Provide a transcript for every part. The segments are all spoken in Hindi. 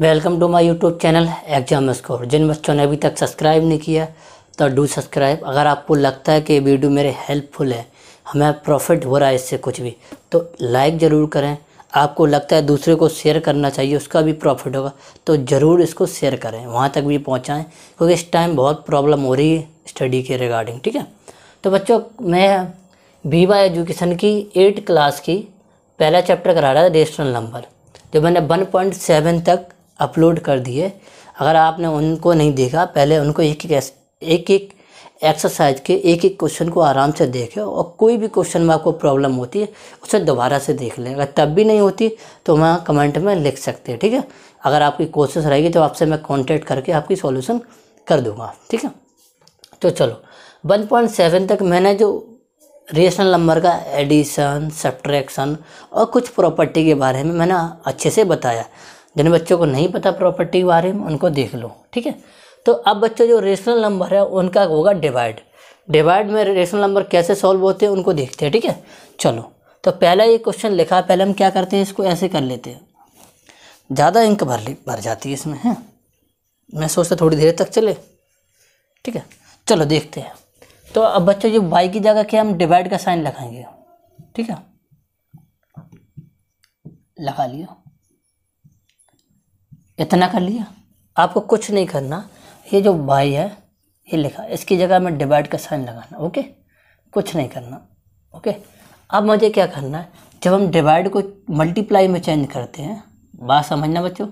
welcome to my YouTube channel exam score जिन बच्चों ने अभी तक सब्सक्राइब नहीं किया तो डू सब्सक्राइब अगर आपको लगता है कि ये वीडियो मेरे हेल्पफुल है हमें प्रॉफिट हो रहा है इससे कुछ भी तो लाइक ज़रूर करें आपको लगता है दूसरे को शेयर करना चाहिए उसका भी प्रॉफिट होगा तो ज़रूर इसको शेयर करें वहाँ तक भी पहुँचाएँ क्योंकि इस टाइम बहुत प्रॉब्लम हो रही है स्टडी के रिगार्डिंग ठीक है तो बच्चों मैं बीवा एजुकेशन की एट क्लास की पहला चैप्टर करा रहा था रेशनल नंबर जो मैंने वन पॉइंट सेवन तक अपलोड कर दिए अगर आपने उनको नहीं देखा पहले उनको एक एक एक एक एक्सरसाइज के एक एक क्वेश्चन को आराम से देखें और कोई भी क्वेश्चन में आपको प्रॉब्लम होती है उसे दोबारा से देख लें अगर तब भी नहीं होती तो वहाँ कमेंट में लिख सकते हैं ठीक है अगर आपकी कोशिश रहेगी तो आपसे मैं कॉन्टैक्ट करके आपकी सॉल्यूशन कर दूँगा ठीक है तो चलो 1.7 तक मैंने जो रेशनल नंबर का एडिशन सब्ट्रैक्शन और कुछ प्रॉपर्टी के बारे में मैंने अच्छे से बताया जिन बच्चों को नहीं पता प्रॉपर्टी के बारे में उनको देख लो ठीक है तो अब बच्चों जो रेशनल नंबर है उनका होगा डिवाइड डिवाइड में रेशनल नंबर कैसे सॉल्व होते हैं उनको देखते हैं ठीक है चलो तो पहला ये क्वेश्चन लिखा पहले हम क्या करते हैं इसको ऐसे कर लेते हैं ज़्यादा इंक भर भर जाती है इसमें है मैं सोचता थोड़ी देर तक चले ठीक है चलो देखते हैं तो अब बच्चों जो बाई की जगह क्या हम डिवाइड का साइन लगाएंगे ठीक है लगा लिया इतना कर लिया आपको कुछ नहीं करना ये जो बाई है ये लिखा इसकी जगह में डिवाइड का साइन लगाना ओके कुछ नहीं करना ओके अब मुझे क्या करना है जब हम डिवाइड को मल्टीप्लाई में चेंज करते हैं बात समझना बच्चों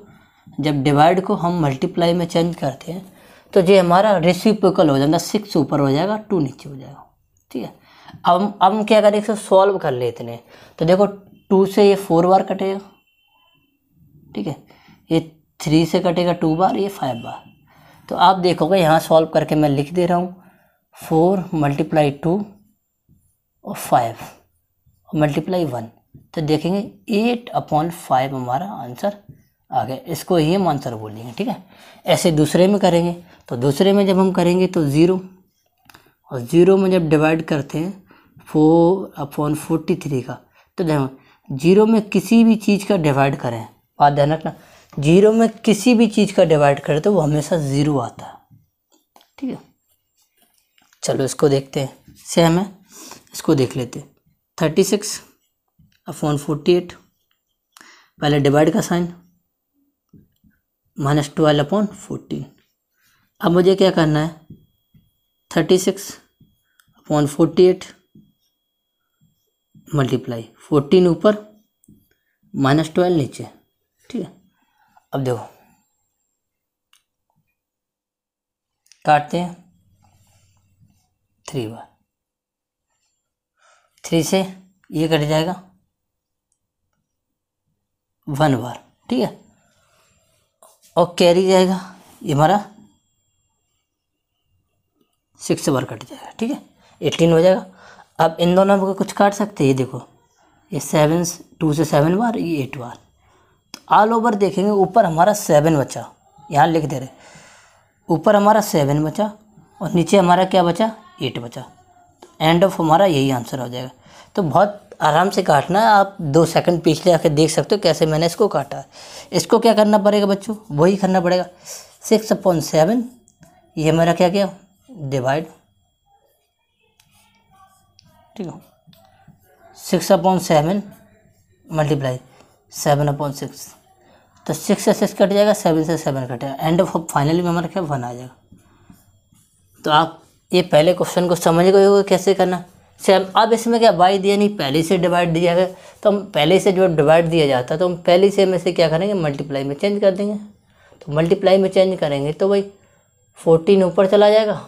जब डिवाइड को हम मल्टीप्लाई में चेंज करते हैं तो ये हमारा रेसिप्रोकल हो जाएगा सिक्स ऊपर हो जाएगा टू नीचे हो जाएगा ठीक है अब हम अब क्या करें इसे सॉल्व कर ले इतने तो देखो टू से ये फोर बार कटेगा ठीक है ये थ्री से कटेगा टू बार ये फाइव बार तो आप देखोगे यहाँ सॉल्व करके मैं लिख दे रहा हूँ फोर मल्टीप्लाई टू और फाइव और मल्टीप्लाई वन तो देखेंगे एट अपॉन फाइव हमारा आंसर आ गया इसको ही हम आंसर बोलेंगे ठीक है ऐसे दूसरे में करेंगे तो दूसरे में जब हम करेंगे तो ज़ीरो और ज़ीरो में जब डिवाइड करते हैं फोर अपॉन फोर्टी थ्री का तो देखो जीरो में किसी भी चीज़ का डिवाइड करें बात ध्यान रखना जीरो में किसी भी चीज़ का डिवाइड करें तो वो हमेशा ज़ीरो आता है ठीक है चलो इसको देखते हैं सेम है इसको देख लेते हैं thirty six upon forty eight पहले डिवाइड का sign minus twelve upon fourteen अब मुझे क्या करना है thirty six upon forty eight multiply fourteen ऊपर माइनस ट्वेल्व नीचे ठीक है अब देखो काटते हैं थ्री बार थ्री से ये कट जाएगा वन बार ठीक है और कैरी जाएगा ये हमारा सिक्स बार कट जाएगा ठीक है एटीन हो जाएगा अब इन दोनों को कुछ काट सकते हैं ये देखो ये सेवन टू से सेवन बार ये एट बार ऑल ओवर देखेंगे ऊपर हमारा सेवन बचा यहाँ लिख दे रहे ऊपर हमारा सेवन बचा और नीचे हमारा क्या बचा एट बचा तो एंड ऑफ हमारा यही आंसर हो जाएगा तो बहुत आराम से काटना है आप दो सेकंड पिछले आके देख सकते हो कैसे मैंने इसको काटा है इसको क्या करना पड़ेगा बच्चों वही करना पड़ेगा सिक्स अपॉन सेवन ये मेरा क्या क्या डिवाइड ठीक है six upon seven multiply seven upon six तो सिक्स से सिक्स कट जाएगा सेवन से सेवन कटेगा एंड फाइनली में हमारा क्या वन आ जाएगा तो आप ये पहले क्वेश्चन को समझ गए हो कैसे करना सेम अब इसमें क्या बाई दिया नहीं पहले से डिवाइड दिया गया तो हम पहले से जो डिवाइड दिया जाता है तो हम पहले से में से क्या करेंगे मल्टीप्लाई में चेंज कर देंगे तो मल्टीप्लाई में चेंज करेंगे तो भाई फोर्टीन ऊपर चला जाएगा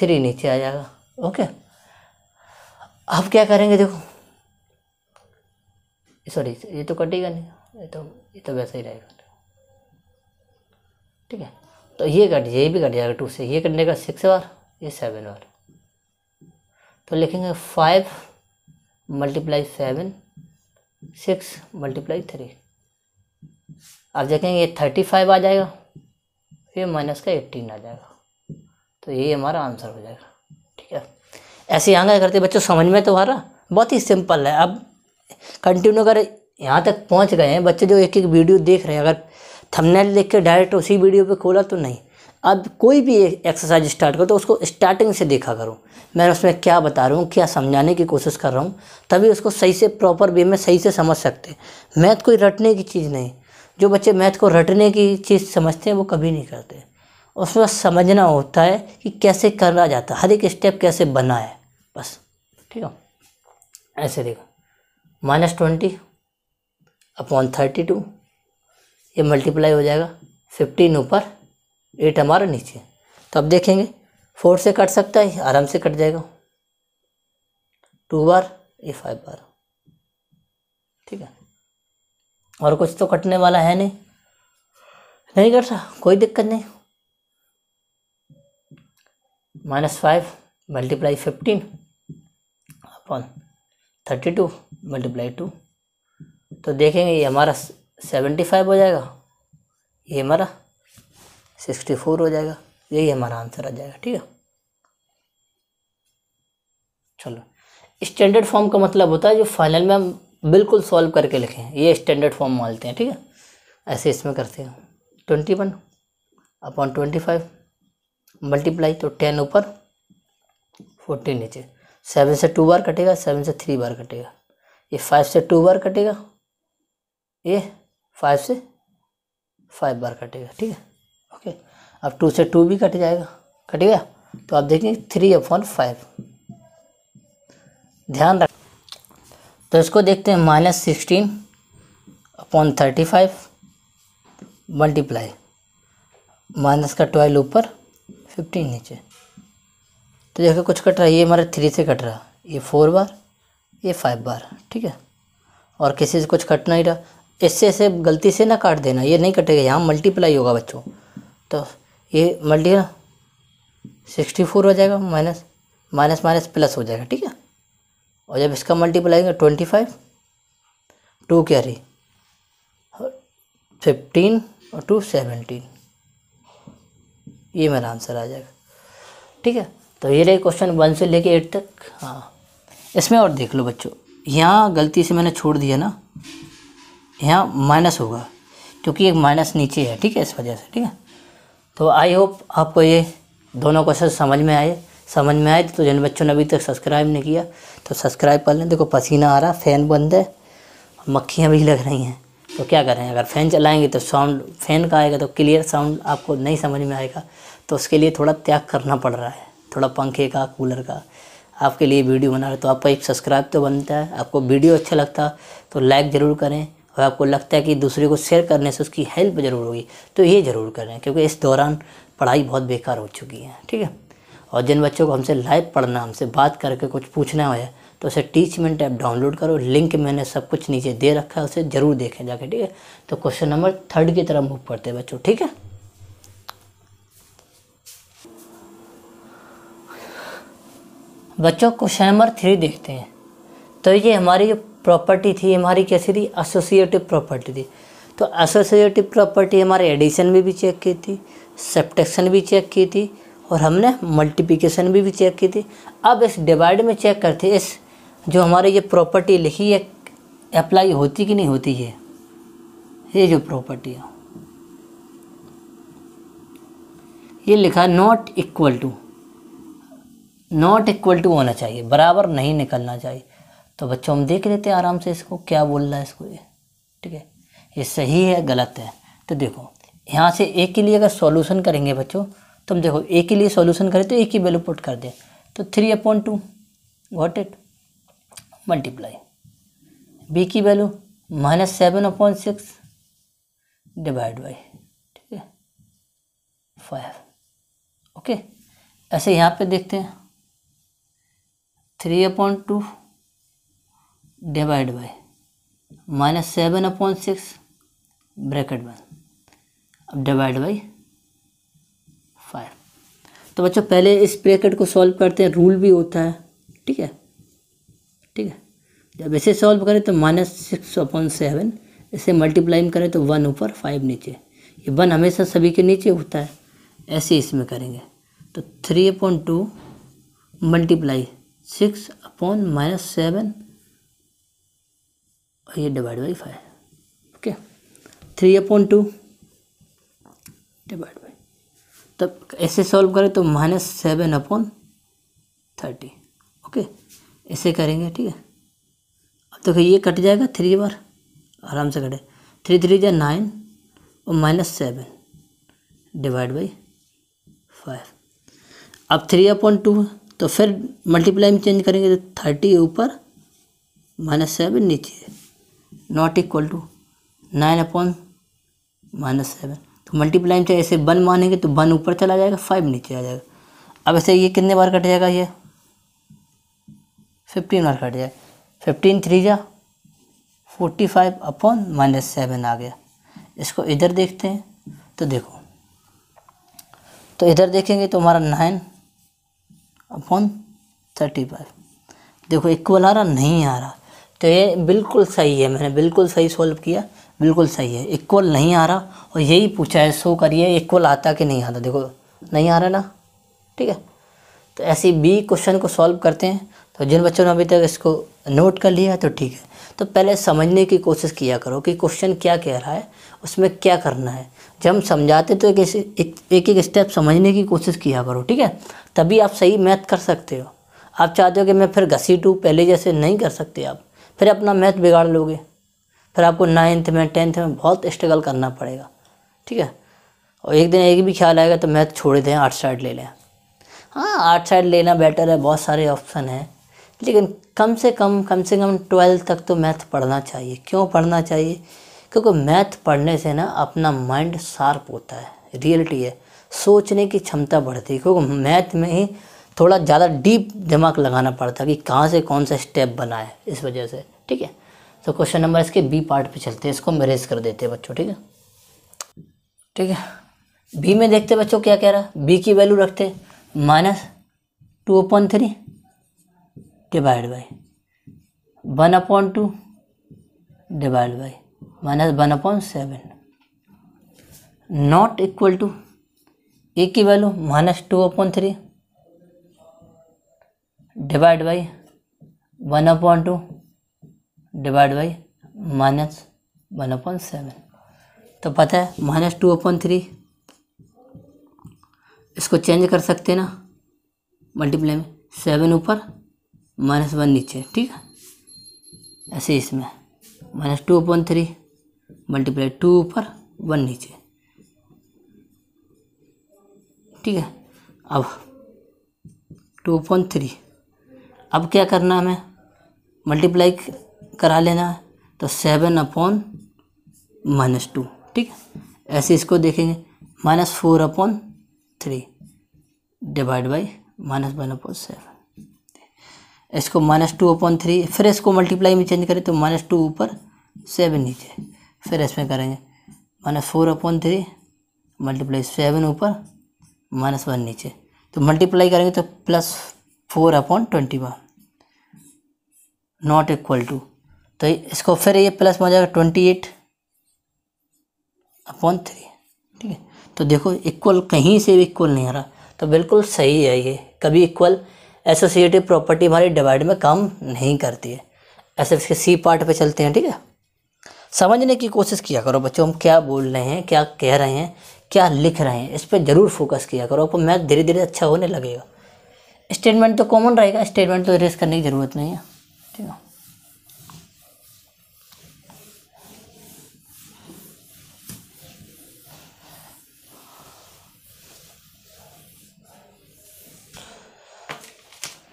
थ्री नीचे आ जाएगा ओके अब क्या करेंगे देखो सॉरी ये तो कटेगा नहीं ये तो ये तो वैसा ही रहेगा ठीक है तो ये कट ये भी कट जाएगा टू से ये कटने का सिक्स बार ये सेवन बार तो लिखेंगे five multiply seven six multiply three आप देखेंगे ये थर्टी फाइव आ जाएगा फिर माइनस का एट्टीन आ जाएगा तो ये हमारा आंसर हो जाएगा ठीक है ऐसे आगे करते बच्चों समझ में तो आ रहा बहुत ही सिंपल है अब कंटिन्यू करें यहाँ तक पहुँच गए हैं बच्चे जो एक एक वीडियो देख रहे हैं अगर थंबनेल देख के डायरेक्ट उसी वीडियो पे खोला तो नहीं अब कोई भी एक्सरसाइज स्टार्ट करो तो उसको स्टार्टिंग से देखा करो मैं उसमें क्या बता रहा हूँ क्या समझाने की कोशिश कर रहा हूँ तभी उसको सही से प्रॉपर वे में सही से समझ सकते मैथ कोई रटने की चीज़ नहीं जो बच्चे मैथ को रटने की चीज़ समझते हैं वो कभी नहीं करते उसमें समझना होता है कि कैसे करना जाता है हर एक स्टेप कैसे बना है बस ठीक है ऐसे देखो minus twenty upon thirty two ये मल्टीप्लाई हो जाएगा फिफ्टीन ऊपर एट हमारा नीचे तो अब देखेंगे फोर से कट सकता है आराम से कट जाएगा टू बार ये फाइव बार ठीक है और कुछ तो कटने वाला है नहीं नहीं कट रहा कोई दिक्कत नहीं minus five multiply fifteen upon thirty two multiply two तो देखेंगे ये हमारा सेवेंटी फाइव हो जाएगा ये हमारा सिक्सटी फोर हो जाएगा यही हमारा आंसर आ जाएगा ठीक है चलो स्टैंडर्ड फॉर्म का मतलब होता है जो फाइनल में हम बिल्कुल सॉल्व करके लिखें ये स्टैंडर्ड फॉर्म मानते हैं ठीक है ऐसे इसमें करते हैं twenty one upon twenty five multiply तो टेन ऊपर फोर्टीन नीचे सेवन से टू बार कटेगा सेवन से थ्री बार कटेगा ये फाइव से टू बार कटेगा ये फाइव से फाइव बार कटेगा ठीक है ओके अब टू से टू भी कट जाएगा कट गया तो आप देखेंगे थ्री अपॉन फाइव ध्यान रख तो इसको देखते हैं minus sixteen upon thirty five multiply minus का ट्वेल्व ऊपर फिफ्टीन नीचे तो देखो कुछ कट रहा है ये हमारा थ्री से कट रहा ये फोर बार ये फाइव बार ठीक है और किसी से कुछ कट नहीं रहा ऐसे ऐसे गलती से ना काट देना ये नहीं कटेगा यहाँ मल्टीप्लाई होगा बच्चों तो ये मल्टी सिक्सटी फोर हो जाएगा माइनस माइनस माइनस प्लस हो जाएगा ठीक है और जब इसका मल्टीप्लाई होगा ट्वेंटी फाइव टू रही फिफ्टीन और टू सेवेंटीन ये मेरा आंसर आ जाएगा ठीक है तो ये रहे क्वेश्चन वन से लेके एट तक हाँ इसमें और देख लो बच्चों यहाँ गलती से मैंने छोड़ दिया ना यहाँ माइनस होगा क्योंकि एक माइनस नीचे है ठीक है इस वजह से ठीक है तो आई होप आपको ये दोनों क्वेश्चन समझ में आए समझ में आए तो जिन बच्चों ने अभी तक सब्सक्राइब नहीं किया तो सब्सक्राइब कर लें देखो पसीना आ रहा फ़ैन बंद है मक्खियाँ भी लग रही हैं तो क्या करें अगर फ़ैन चलाएंगे तो साउंड फ़ैन का आएगा तो क्लियर साउंड आपको नहीं समझ में आएगा तो उसके लिए थोड़ा त्याग करना पड़ रहा है थोड़ा पंखे का कूलर का आपके लिए वीडियो बना रहे तो आपका एक सब्सक्राइब तो बनता है आपको वीडियो अच्छा लगता तो लाइक ज़रूर करें और आपको लगता है कि दूसरे को शेयर करने से उसकी हेल्प ज़रूर होगी तो ये ज़रूर करें क्योंकि इस दौरान पढ़ाई बहुत बेकार हो चुकी है ठीक है और जिन बच्चों को हमसे लाइव पढ़ना हमसे बात करके कुछ पूछना हो तो उसे टीचमेंट ऐप डाउनलोड करो लिंक मैंने सब कुछ नीचे दे रखा है उसे ज़रूर देखें जाके ठीक है तो क्वेश्चन नंबर थर्ड की तरफ मूव करते हैं बच्चों ठीक है बच्चों क्वेश्चन नंबर थ्री देखते हैं तो ये हमारी जो प्रॉपर्टी थी हमारी कैसी थी एसोसिएटिव प्रॉपर्टी थी तो एसोसिएटिव प्रॉपर्टी हमारे एडिशन में भी चेक की थी सेप्टेक्शन भी चेक की थी और हमने मल्टीप्लिकेशन भी भी चेक की थी अब इस डिवाइड में चेक करते इस जो हमारे ये प्रॉपर्टी लिखी है अप्लाई होती कि नहीं होती है ये जो प्रॉपर्टी है ये लिखा not equal to not equal to होना चाहिए बराबर नहीं निकलना चाहिए तो बच्चों हम देख लेते हैं आराम से इसको क्या बोल रहा है इसको ये ठीक है ये सही है गलत है तो देखो यहाँ से ए के लिए अगर सॉल्यूशन करेंगे बच्चों तो हम देखो ए के लिए सॉल्यूशन करें तो ए की वैल्यू पुट कर दें तो three upon two what it multiply B की value minus seven upon six divide by ठीक है फाइव ओके ऐसे यहाँ पे देखते हैं three upon two divide by minus seven upon six bracket one अब डिवाइड बाई फाइव तो बच्चों पहले इस ब्रैकेट को सॉल्व करते हैं रूल भी होता है ठीक है ठीक है जब इसे सॉल्व करें तो माइनस सिक्स अपॉन सेवन इसे मल्टीप्लाई करें तो वन ऊपर फाइव नीचे ये वन हमेशा सभी के नीचे होता है ऐसे इसमें करेंगे तो three upon two multiply six upon minus seven और ये divide by five okay three upon two divide by तब ऐसे सॉल्व करें तो minus seven upon thirty okay ऐसे करेंगे ठीक है अब देखो ये कट जाएगा थ्री बार आराम से कटे थ्री थ्री जा नाइन और minus seven divide by five अब थ्री अपॉन टू तो फिर मल्टीप्लाई में चेंज करेंगे तो थर्टी ऊपर माइनस सेवन नीचे not equal to nine upon minus seven तो मल्टीप्लाई में ऐसे वन मानेंगे तो वन ऊपर चला जाएगा फाइव नीचे आ जाएगा अब ऐसे ये कितने बार कट जाएगा ये फिफ्टीन बार कट जाएगा फिफ्टीन थ्री जा forty five upon minus seven आ गया इसको इधर देखते हैं तो देखो तो इधर देखेंगे तो हमारा नाइन अपॉन थर्टी फाइव देखो इक्वल आ रहा नहीं आ रहा तो ये बिल्कुल सही है मैंने बिल्कुल सही सॉल्व किया बिल्कुल सही है इक्वल नहीं आ रहा और यही पूछा है सो करिए इक्वल आता कि नहीं आता देखो नहीं आ रहा ना ठीक है तो ऐसे बी क्वेश्चन को सॉल्व करते हैं तो जिन बच्चों ने अभी तक इसको नोट कर लिया है तो ठीक है तो पहले समझने की कोशिश किया करो कि क्वेश्चन क्या कह रहा है उसमें क्या करना है जब हम समझाते तो एक एक एक, एक स्टेप समझने की कोशिश किया करो ठीक है तभी आप सही मैथ कर सकते हो आप चाहते हो कि मैं फिर घसीटूँ पहले जैसे नहीं कर सकते आप फिर अपना मैथ बिगाड़ लोगे फिर आपको नाइन्थ में टेंथ में बहुत स्ट्रगल करना पड़ेगा ठीक है और एक दिन एक भी ख्याल आएगा तो मैथ छोड़ दें आर्ट साइड ले लें हाँ आर्ट साइड लेना बेटर है बहुत सारे ऑप्शन हैं लेकिन कम से कम कम से कम ट्वेल्थ तक तो मैथ पढ़ना चाहिए क्यों पढ़ना चाहिए क्योंकि मैथ पढ़ने से ना अपना माइंड शार्प होता है रियलिटी है सोचने की क्षमता बढ़ती है क्योंकि मैथ में ही थोड़ा ज़्यादा डीप दिमाग लगाना पड़ता है कि कहाँ से कौन सा स्टेप बना है इस वजह से ठीक है तो क्वेश्चन नंबर इसके बी पार्ट पे चलते हैं इसको हम इरेज कर देते हैं बच्चों ठीक है ठीक है बी में देखते बच्चों क्या कह रहा है बी की वैल्यू रखते minus two upon three divide by one upon two divide by minus one upon seven not equal to A की value minus two upon three divide by one upon two divide by minus one upon seven तो पता है माइनस टू अपॉइंट थ्री इसको चेंज कर सकते ना मल्टीप्लाई में सेवन ऊपर माइनस वन नीचे ठीक है ऐसे इसमें minus two upon three multiply two ऊपर वन नीचे ठीक है अब टू अपॉइंट थ्री अब क्या करना हमें मल्टीप्लाई करा लेना है तो सेवन अपॉन माइनस टू ठीक है ऐसे इसको देखेंगे minus four upon three divide by minus one upon seven इसको माइनस टू अपॉन थ्री फिर इसको मल्टीप्लाई में चेंज करें तो माइनस टू ऊपर सेवन नीचे फिर इसमें करेंगे minus four upon three multiply seven ऊपर माइनस वन नीचे तो मल्टीप्लाई करेंगे तो plus four upon twenty one not equal to तो इसको फिर ये प्लस में आ जाएगा ट्वेंटी एट अपॉन थ्री ठीक है तो देखो इक्वल कहीं से भी इक्वल नहीं आ रहा तो बिल्कुल सही है ये कभी इक्वल एसोसिएटिव प्रॉपर्टी हमारी डिवाइड में काम नहीं करती है ऐसे इसके सी पार्ट पे चलते हैं ठीक है समझने की कोशिश किया करो बच्चों हम क्या बोल रहे हैं क्या कह रहे हैं क्या लिख रहे हैं इस पर ज़रूर फोकस किया करो आपको मैथ धीरे धीरे अच्छा होने लगेगा स्टेटमेंट तो कॉमन रहेगा स्टेटमेंट तो इरेज करने की ज़रूरत नहीं है ठीक है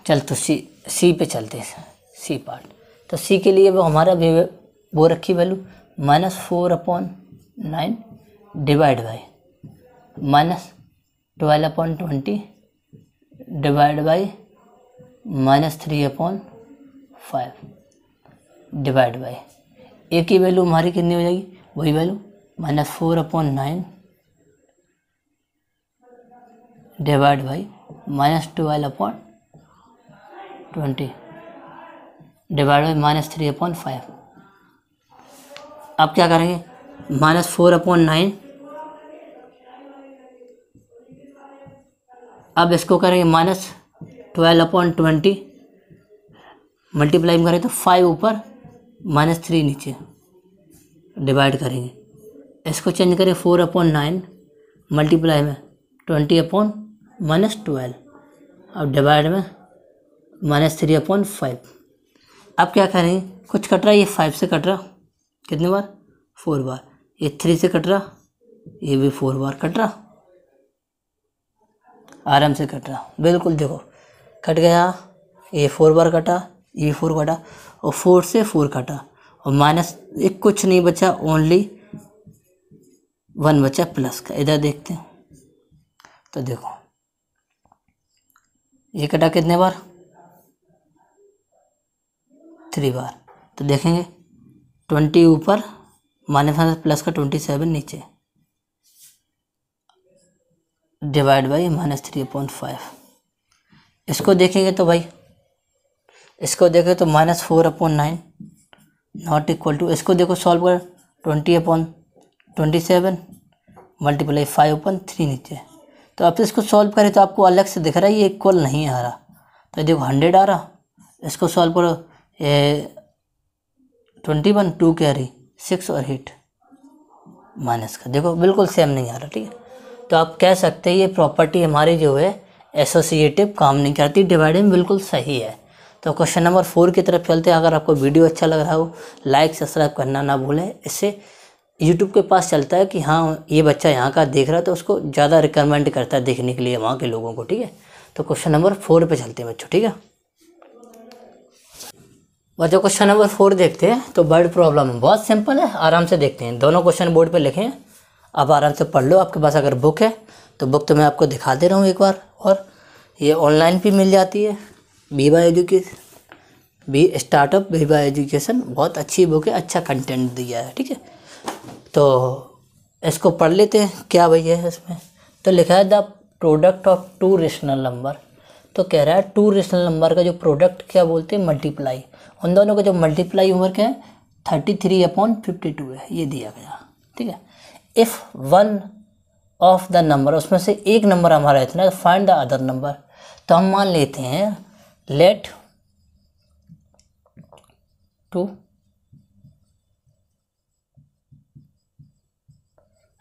चल तो सी सी पे चलते हैं सी पार्ट तो सी के लिए वो हमारा भी वो रखी value minus four upon nine divide by minus twelve upon twenty divide by minus three upon five divide by A की वैल्यू हमारी कितनी हो जाएगी वही value minus four upon nine divide by minus twelve upon twenty divide by minus three upon five अब क्या करेंगे माइनस फोर अपॉन नाइन अब इसको करेंगे minus twelve upon twenty multiply में करें तो फाइव ऊपर माइनस थ्री नीचे डिवाइड करेंगे इसको चेंज करें फोर अपॉन नाइन मल्टीप्लाई में ट्वेंटी अपॉन माइनस ट्वेल्व और डिवाइड में माइनस थ्री अपॉन फाइव अब क्या करेंगे कुछ कट रहा है ये फाइव से कट रहा कितने बार फोर बार ये थ्री से कट रहा ये भी फोर बार कट रहा आराम से कट रहा बिल्कुल देखो कट गया ए फोर बार कटा ई फोर कटा और फोर से फोर कटा और माइनस एक कुछ नहीं बचा ओनली वन बचा प्लस का इधर देखते हैं तो देखो ये कटा कितने बार थ्री बार तो देखेंगे ट्वेंटी ऊपर माइनस प्लस का ट्वेंटी सेवन नीचे divide by minus three point five इसको देखेंगे तो भाई इसको देखें तो minus four upon nine not equal to इसको देखो सॉल्व कर twenty upon twenty seven multiply five upon three नीचे तो आप इसको सॉल्व करें तो आपको अलग से दिख रहा है ये इक्वल नहीं आ रहा तो देखो हंड्रेड आ रहा इसको सॉल्व करो ये twenty one two carry six और एट माइनस का देखो बिल्कुल सेम नहीं आ रहा ठीक है तो आप कह सकते हैं ये प्रॉपर्टी हमारी जो है एसोसिएटिव काम नहीं करती डिवाइडिंग बिल्कुल सही है तो क्वेश्चन नंबर फोर की तरफ चलते हैं अगर आपको वीडियो अच्छा लग रहा हो लाइक सब्सक्राइब करना ना भूलें इससे यूट्यूब के पास चलता है कि हाँ ये बच्चा यहाँ का देख रहा है तो उसको ज़्यादा रिकमेंड करता है देखने के लिए वहाँ के लोगों को ठीक है तो क्वेश्चन नंबर फोर पर चलते हैं बच्चों ठीक है बच्चों क्वेश्चन नंबर फोर देखते हैं तो बर्ड प्रॉब्लम बहुत सिंपल है आराम से देखते हैं दोनों क्वेश्चन बोर्ड पर लिखे हैं आप आराम से पढ़ लो आपके पास अगर बुक है तो बुक तो मैं आपको दिखा दे रहा हूँ एक बार और ये ऑनलाइन भी मिल जाती है by education B startup by education बहुत अच्छी बुक है अच्छा कंटेंट दिया है ठीक है तो इसको पढ़ लेते हैं क्या भैया है इसमें तो लिखा है the product of two rational number तो कह रहा है टू रेशनल नंबर का जो प्रोडक्ट क्या बोलते हैं मल्टीप्लाई उन दोनों का जो मल्टीप्लाई होमवर्क है thirty three upon fifty two है ये दिया गया ठीक है if one of the number उसमें से एक नंबर हमारा इतना फाइंड द अदर नंबर तो हम मान लेते हैं let two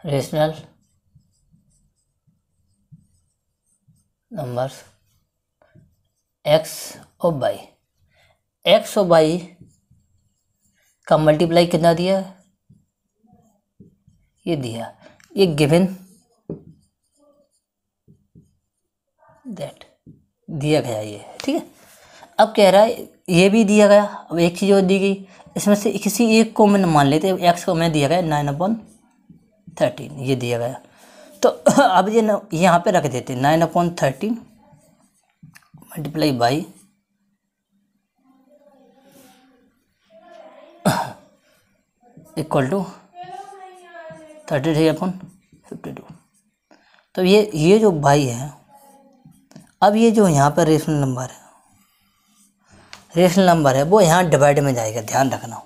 rational numbers X और बाई एक्स और बाई का मल्टीप्लाई कितना दिया ये दिया ये गिवन दैट दिया गया ये ठीक है अब कह रहा है ये भी दिया गया अब एक चीज़ और दी गई इसमें से किसी एक को मैंने मान लेते एक्स को मैं दिया गया नाइन अपॉन थर्टीन ये दिया गया तो अब ये यहाँ पे रख देते nine upon thirteen multiply Y equal to thirty three upon fifty two तो ये ये जो बाई है अब ये जो यहाँ पर रेशनल नंबर है रेशनल नंबर है वो यहाँ डिवाइड में जाएगा ध्यान रखना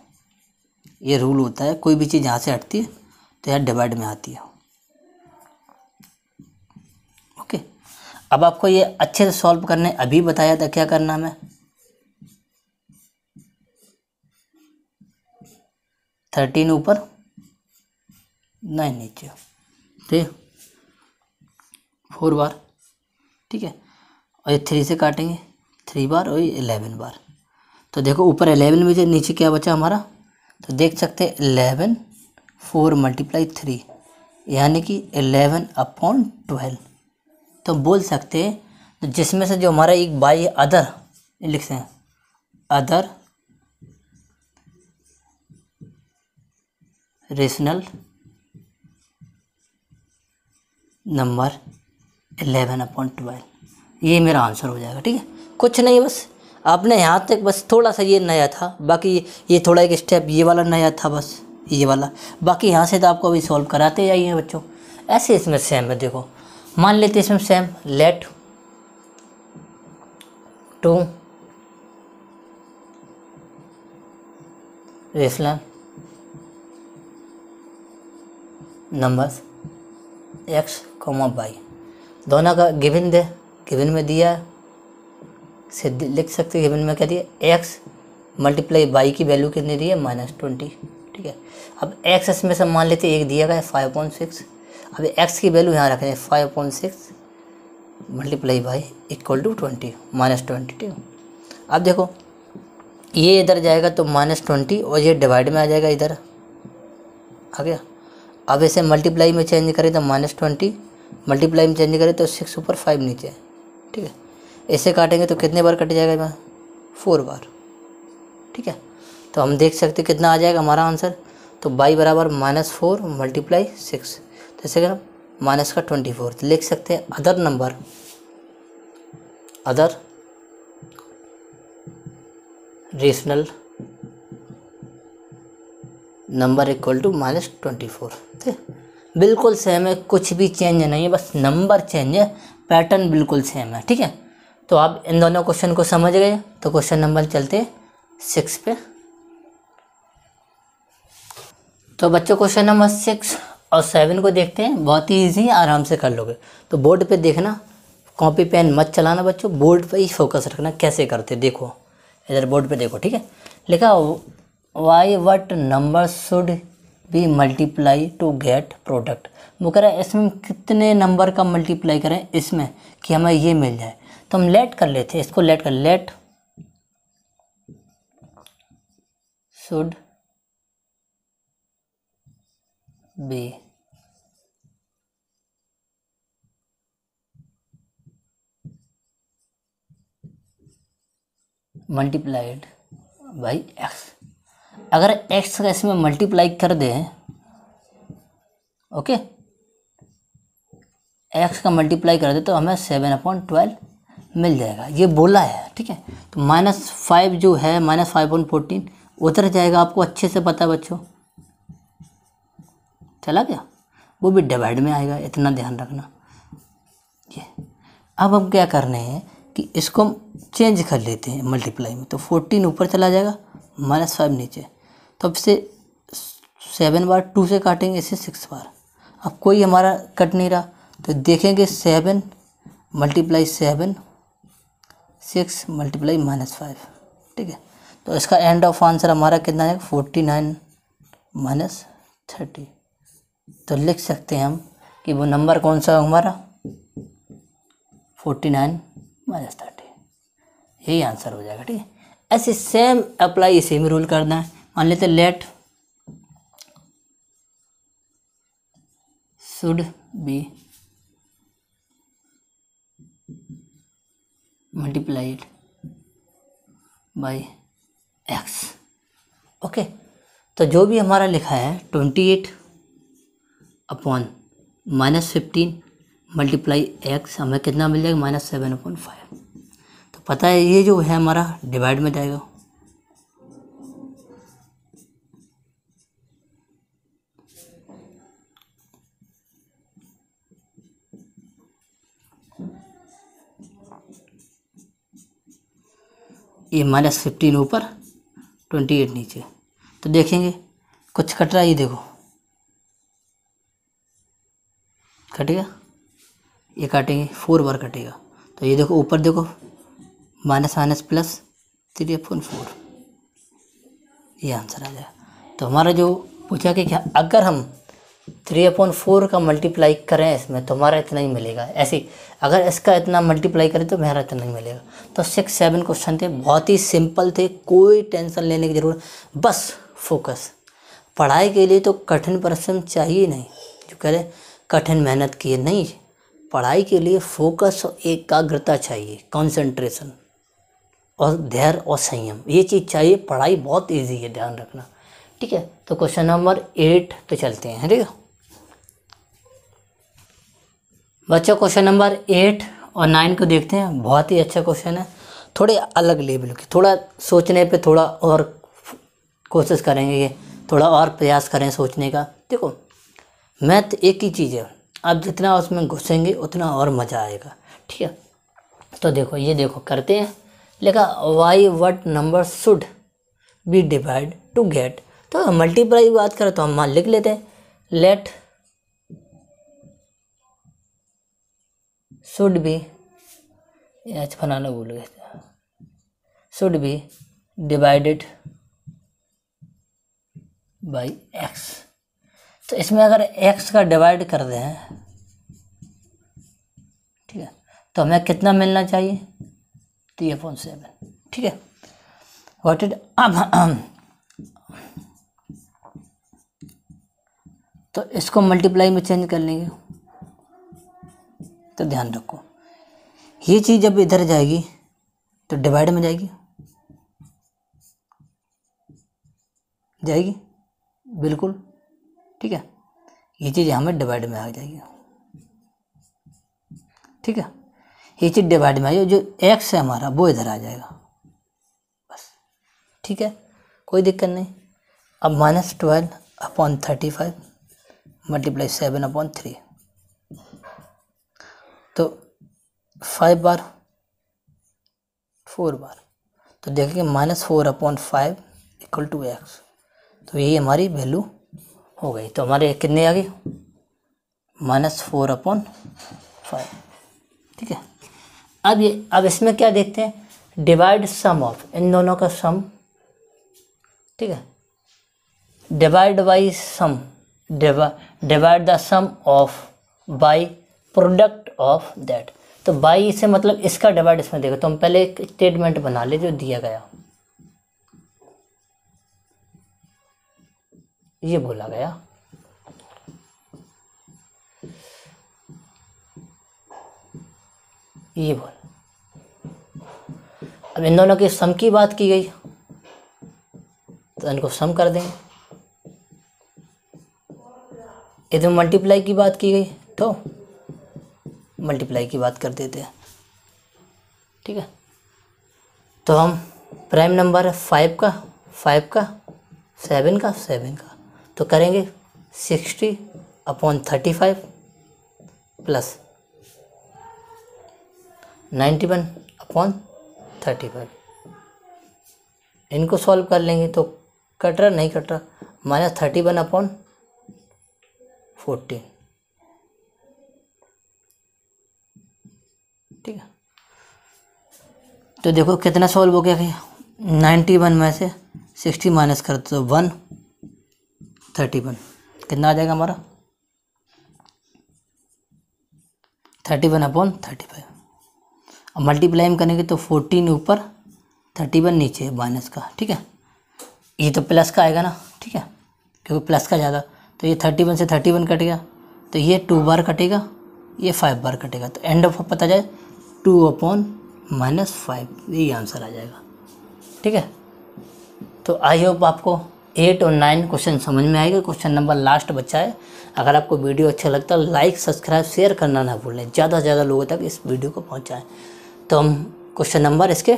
ये रूल होता है कोई भी चीज़ यहाँ से हटती है तो यहाँ डिवाइड में आती है ओके अब आपको ये अच्छे से सॉल्व करने अभी बताया था क्या करना मैं थर्टीन ऊपर नाइन नीचे ठीक फोर बार ठीक है और ये थ्री से काटेंगे थ्री बार और ये इलेवन बार तो देखो ऊपर एलेवन बचे नीचे क्या बचा हमारा तो देख सकते हैं एलेवन फोर मल्टीप्लाई थ्री यानी कि एलेवन अपॉन ट्वेल्व तो बोल सकते हैं तो जिसमें से जो हमारा एक बाई अदर लिखते हैं other rational number eleven upon twelve ये मेरा आंसर हो जाएगा ठीक है कुछ नहीं बस आपने यहाँ तक बस थोड़ा सा ये नया था बाकी ये थोड़ा एक स्टेप ये वाला नया था बस ये वाला बाकी यहाँ से तो आपको अभी सॉल्व कराते जाइए बच्चों ऐसे इसमें सेम है देखो मान लेते इसमें same let two rational numbers X comma Y दोनों का गिविन दे गिविन में दिया से लिख सकते गिविन में क्या दिया एक्स मल्टीप्लाई वाई की वैल्यू कितनी दी है माइनस ट्वेंटी ठीक है अब एक्स इसमें से मान लेते एक दिया गया है फाइव पॉइंट सिक्स अब एक्स की वैल्यू यहाँ रखें five point six multiply Y equal to twenty minus twenty ठीक अब देखो ये इधर जाएगा तो माइनस ट्वेंटी और ये डिवाइड में आ जाएगा इधर आ गया अब ऐसे मल्टीप्लाई में चेंज करें तो माइनस ट्वेंटी मल्टीप्लाई में चेंज करें तो सिक्स ऊपर फाइव नीचे ठीक है ऐसे काटेंगे तो कितने बार कट जाएगा यहाँ फोर बार ठीक है तो हम देख सकते कितना आ जाएगा हमारा आंसर तो बाई बराबर माइनस फोर मल्टीप्लाई सिक्स तो जैसे हम माइनस का ट्वेंटी फोर तो लिख सकते हैं other number other rational number equal to minus twenty four ठीक बिल्कुल सेम है कुछ भी चेंज नहीं है बस नंबर चेंज है पैटर्न बिल्कुल सेम है ठीक है तो आप इन दोनों क्वेश्चन को समझ गए तो क्वेश्चन नंबर चलते सिक्स पे तो बच्चों क्वेश्चन नंबर सिक्स और सेवन को देखते हैं बहुत ही ईजी आराम से कर लोगे तो बोर्ड पे देखना कॉपी पेन मत चलाना बच्चों बोर्ड पे ही फोकस रखना कैसे करते देखो इधर बोर्ड पे देखो ठीक है लिखा why what number should be multiply to get product वो कह रहा है इसमें कितने नंबर का मल्टीप्लाई करें इसमें कि हमें ये मिल जाए तो हम लेट कर लेते हैं इसको लेट कर let should be multiplied by X अगर एक्स का इसमें मल्टीप्लाई कर दें ओके एक्स का मल्टीप्लाई कर दे तो हमें सेवन अपॉइंट ट्वेल्व मिल जाएगा ये बोला है ठीक है तो माइनस फाइव जो है माइनस फाइव पॉइंट फोर्टीन उतर जाएगा आपको अच्छे से पता है बच्चों चला गया वो भी डिवाइड में आएगा इतना ध्यान रखना ये अब हम क्या कर रहे हैं कि इसको हम चेंज कर लेते हैं मल्टीप्लाई में तो फोर्टीन ऊपर चला जाएगा माइनस फाइव नीचे तो अब सेवन बार टू से काटेंगे इसे सिक्स बार अब कोई हमारा कट नहीं रहा तो देखेंगे seven multiply seven six multiply minus five ठीक है तो इसका एंड ऑफ आंसर हमारा कितना है फोर्टी नाइन माइनस थर्टी तो लिख सकते हैं हम कि वो नंबर कौन सा है हमारा फोर्टी नाइन माइनस थर्टी यही आंसर हो जाएगा ठीक है ऐसे सेम अप्लाई सेम रूल करना है मान लेते let should be multiplied by X okay तो जो भी हमारा लिखा है twenty eight upon minus fifteen multiply X हमें कितना मिल जाएगा माइनस सेवन अपॉन फाइव तो पता है ये जो है हमारा डिवाइड में जाएगा ये माइनस फिफ्टीन ऊपर ट्वेंटी एट नीचे तो देखेंगे कुछ कट रहा है ये देखो कटेगा ये काटेंगे फोर बार कटेगा तो ये देखो ऊपर देखो minus minus plus three upon four ये आंसर आ जाएगा तो हमारा जो पूछा कि क्या अगर हम थ्री अपॉन फोर का मल्टीप्लाई करें इसमें तो हमारा इतना ही मिलेगा ऐसे अगर इसका इतना मल्टीप्लाई करें तो हमारा इतना ही मिलेगा तो सिक्स सेवन क्वेश्चन थे बहुत ही सिंपल थे कोई टेंशन लेने की ज़रूरत बस फोकस पढ़ाई के लिए तो कठिन परिश्रम चाहिए नहीं जो कह रहे कठिन मेहनत किए नहीं पढ़ाई के लिए फोकस और एकाग्रता चाहिए कंसंट्रेशन और धैर्य और संयम ये चीज़ चाहिए पढ़ाई बहुत ईजी है ध्यान रखना ठीक है तो क्वेश्चन नंबर एट पे चलते हैं ठीक है बच्चों क्वेश्चन नंबर एट और नाइन को देखते हैं बहुत ही अच्छा क्वेश्चन है थोड़े अलग लेवल के थोड़ा सोचने पे थोड़ा और कोशिश करेंगे थोड़ा और प्रयास करें सोचने का देखो मैथ तो एक ही चीज़ है आप जितना उसमें घुसेंगे उतना और मज़ा आएगा ठीक है तो देखो ये देखो करते हैं लिखा why what number should be divide to get तो मल्टीप्लाई बात करें तो हम मान लिख लेते हैं लेट should be आज फलाना भूल गए should be divided by x तो इसमें अगर x का डिवाइड कर दें ठीक है तो हमें कितना मिलना चाहिए थ्री तो अपॉन सेवन ठीक है वॉट इड अब तो इसको मल्टीप्लाई में चेंज कर लेंगे तो ध्यान रखो ये चीज़ जब इधर जाएगी तो डिवाइड में जाएगी जाएगी बिल्कुल ठीक है ये चीज़ हमें डिवाइड में आ जाएगी ठीक है ये चीज़ डिवाइड में आ जाएगी जो एक्स है हमारा वो इधर आ जाएगा बस ठीक है कोई दिक्कत नहीं अब minus twelve upon thirty five multiply seven upon three तो फाइव बार फोर बार तो देखेंगे minus four upon five equal to X तो यही हमारी वैल्यू हो गई तो हमारे कितने आ गई माइनस फोर अपॉन फाइव ठीक है अब ये अब इसमें क्या देखते हैं डिवाइड सम ऑफ इन दोनों का सम ठीक है divide by sum divide the sum of by product of that तो बाई से मतलब इसका डिवाइड इसमें देखो तो हम पहले एक स्टेटमेंट बना ले जो दिया गया ये बोला गया ये बोल अब इन दोनों के सम की बात की गई तो इनको सम कर देंगे इधर मल्टीप्लाई की बात की गई तो मल्टीप्लाई की बात कर देते हैं ठीक है तो हम प्राइम नंबर है फाइव का फाइव का सेवन का सेवन का तो करेंगे sixty upon thirty five plus ninety one upon thirty five इनको सॉल्व कर लेंगे तो कट रहा नहीं कट रहा minus thirty one upon fourteen ठीक है तो देखो कितना सॉल्व हो गया कि नाइन्टी वन में से सिक्सटी माइनस कर तो वन थर्टी वन कितना आ जाएगा हमारा thirty one upon thirty five अब मल्टीप्लाई करेंगे तो फोर्टीन ऊपर थर्टी वन नीचे माइनस का ठीक है ये तो प्लस का आएगा ना ठीक है क्योंकि प्लस का ज़्यादा तो ये थर्टी वन से थर्टी वन तो कटेगा तो ये टू बार कटेगा ये फाइव बार कटेगा तो एंड ऑफ पता जाए टू अपॉन माइनस फाइव यही आंसर आ जाएगा ठीक है तो आई होप आपको एट और नाइन क्वेश्चन समझ में आएगा क्वेश्चन नंबर लास्ट बच्चा है अगर आपको वीडियो अच्छा लगता है लाइक सब्सक्राइब शेयर करना ना भूलें ज़्यादा से ज़्यादा लोगों तक इस वीडियो को पहुँचाएँ तो हम क्वेश्चन नंबर इसके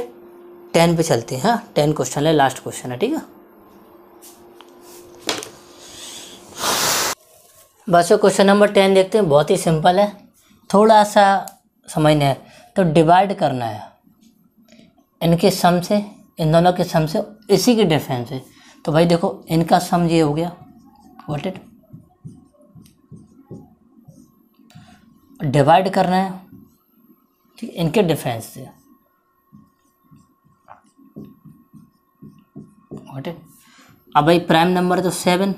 टेन पे चलते हैं हाँ टेन क्वेश्चन है लास्ट क्वेश्चन है ठीक है बस क्वेश्चन नंबर टेन देखते हैं बहुत ही सिंपल है थोड़ा सा समझने तो डिवाइड करना है इनके सम से इन दोनों के सम से इसी के डिफरेंस से तो भाई देखो इनका सम ये हो गया वॉट इट डिवाइड करना है ठीक इनके डिफरेंस से वॉट इट अब भाई प्राइम नंबर तो सेवन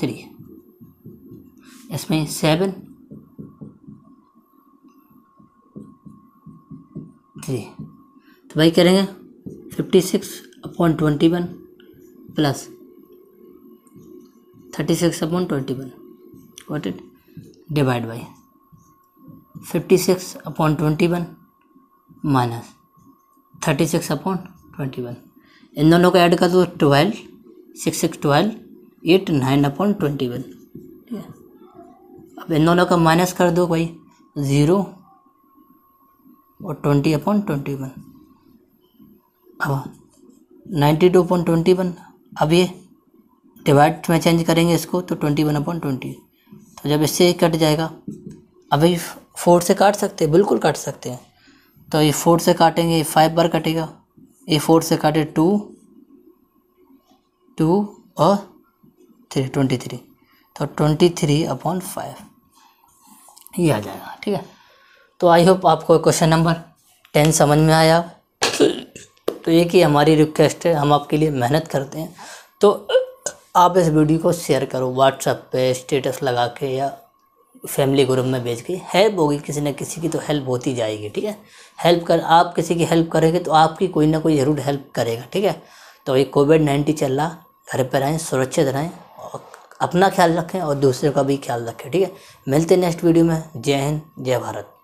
थ्री इसमें सेवन थ्री तो भाई करेंगे fifty six upon twenty one plus thirty six upon twenty one what it divide by fifty six upon twenty one minus thirty six upon twenty one इन दोनों को ऐड कर दो twelve six six twelve eight nine upon twenty one ठीक है अब इन दोनों का माइनस कर दो भाई ज़ीरो और ट्वेंटी अपॉन ट्वेंटी वन अब ninety two upon twenty one अब ये डिवाइड में चेंज करेंगे इसको तो ट्वेंटी वन अपॉन ट्वेंटी तो जब इससे कट जाएगा अभी फोर से काट सकते हैं बिल्कुल काट सकते हैं तो ये फोर से काटेंगे ये फाइव बार कटेगा ये फोर से काटे टू टू और थ्री ट्वेंटी थ्री तो ट्वेंटी थ्री अपॉन फाइव ये आ जाएगा ठीक है तो आई होप आपको क्वेश्चन नंबर टेन समझ में आया तो ये कि हमारी रिक्वेस्ट है हम आपके लिए मेहनत करते हैं तो आप इस वीडियो को शेयर करो व्हाट्सएप पे स्टेटस लगा के या फैमिली ग्रुप में भेज के हेल्प होगी किसी न किसी की तो हेल्प होती जाएगी ठीक है हेल्प कर आप किसी की हेल्प करेंगे तो आपकी कोई ना कोई ज़रूर हेल्प करेगा ठीक है तो ये कोविड नाइन्टीन चल रहा घर पर रहें सुरक्षित रहें और अपना ख्याल रखें और दूसरे का भी ख्याल रखें ठीक है मिलते हैं नेक्स्ट वीडियो में जय हिंद जय भारत